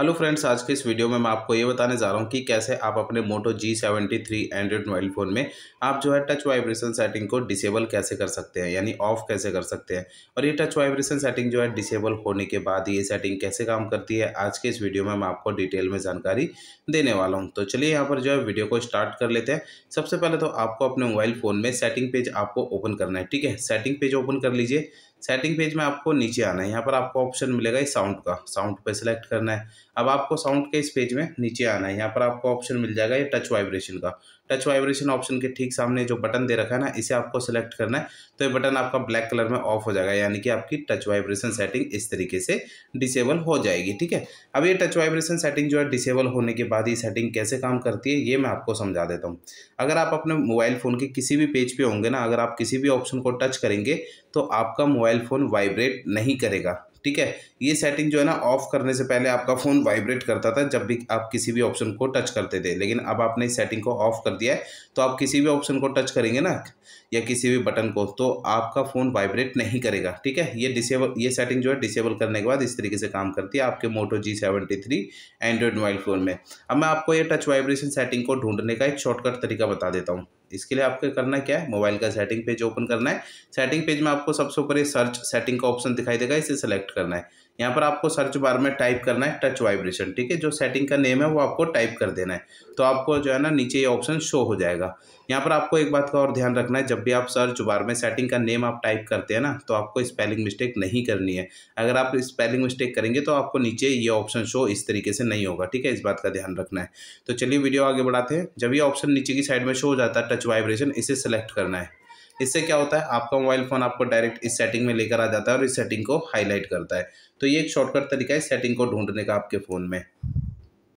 hello friends आज के इस वीडियो में मैं आपको ये बताने जा रहा हूँ कि कैसे आप अपने Moto G seventy three Android mobile phone में आप जो है टच वाइब्रेशन सेटिंग को डिसेबल कैसे कर सकते हैं यानी ऑफ कैसे कर सकते हैं और ये टच वाइब्रेशन सेटिंग जो है डिसेबल होने के बाद ये सेटिंग कैसे काम करती है आज के इस वीडियो में मैं आपको डिटेल में जानकारी देने वाला हूँ तो चलिए यहाँ पर जो है वीडियो को स्टार्ट कर लेते हैं सबसे पहले तो आपको अपने मोबाइल फ़ोन में सेटिंग पेज आपको ओपन करना है ठीक है सेटिंग पेज ओपन कर लीजिए सेटिंग पेज में आपको नीचे आना है यहाँ पर आपको ऑप्शन मिलेगा साउंड का साउंड पे सिलेक्ट करना है अब आपको साउंड के इस पेज में नीचे आना है यहाँ पर आपको ऑप्शन मिल जाएगा ये टच वाइब्रेशन का टच वाइब्रेशन ऑप्शन के ठीक सामने जो बटन दे रखा है ना इसे आपको सेलेक्ट करना है तो ये बटन आपका ब्लैक कलर में ऑफ हो जाएगा यानी कि आपकी टच वाइब्रेशन सेटिंग इस तरीके से डिसेबल हो जाएगी ठीक है अब ये टच वाइब्रेशन सेटिंग जो है डिसेबल होने के बाद ये सेटिंग कैसे काम करती है ये मैं आपको समझा देता हूँ अगर आप अपने मोबाइल फ़ोन के किसी भी पेज पर होंगे ना अगर आप किसी भी ऑप्शन को टच करेंगे तो आपका मोबाइल फ़ोन वाइब्रेट नहीं करेगा ठीक है ये सेटिंग जो है ना ऑफ करने से पहले आपका फ़ोन वाइब्रेट करता था जब भी आप किसी भी ऑप्शन को टच करते थे लेकिन अब आपने इस सेटिंग को ऑफ कर दिया है तो आप किसी भी ऑप्शन को टच करेंगे ना या किसी भी बटन को तो आपका फ़ोन वाइब्रेट नहीं करेगा ठीक है ये डिसेबल ये सेटिंग जो है डिसेबल करने के बाद इस तरीके से काम करती है आपके Moto G seventy three Android mobile phone में अब मैं आपको ये टच वाइब्रेशन सेटिंग को ढूंढने का एक शॉर्टकट तरीका बता देता हूँ इसके लिए आपको करना क्या है मोबाइल का सेटिंग पेज ओपन करना है सेटिंग पेज में आपको सबसे ऊपर ये सर्च सेटिंग का ऑप्शन दिखाई देगा इसे सेलेक्ट करना है यहाँ पर आपको सर्च बार में टाइप करना है टच वाइब्रेशन ठीक है जो सेटिंग का नेम है वो आपको टाइप कर देना है तो आपको जो है ना नीचे ये ऑप्शन शो हो जाएगा यहाँ पर आपको एक बात का और ध्यान रखना है जब भी आप सर्च बार में सेटिंग का नेम आप टाइप करते हैं ना तो आपको स्पेलिंग मिस्टेक नहीं करनी है अगर आप स्पेलिंग मिस्टेक करेंगे तो आपको नीचे ये ऑप्शन शो इस तरीके से नहीं होगा ठीक है इस बात का ध्यान रखना है तो चलिए वीडियो आगे बढ़ाते हैं जब ये ऑप्शन नीचे की साइड में शो हो जाता है टच टच वाइब्रेशन इसे सेलेक्ट करना है इससे क्या होता है आपका मोबाइल फ़ोन आपको डायरेक्ट इस सेटिंग में लेकर आ जाता है और इस सेटिंग को हाईलाइट करता है तो ये एक शॉर्टकट तरीका है सेटिंग को ढूंढने का आपके फ़ोन में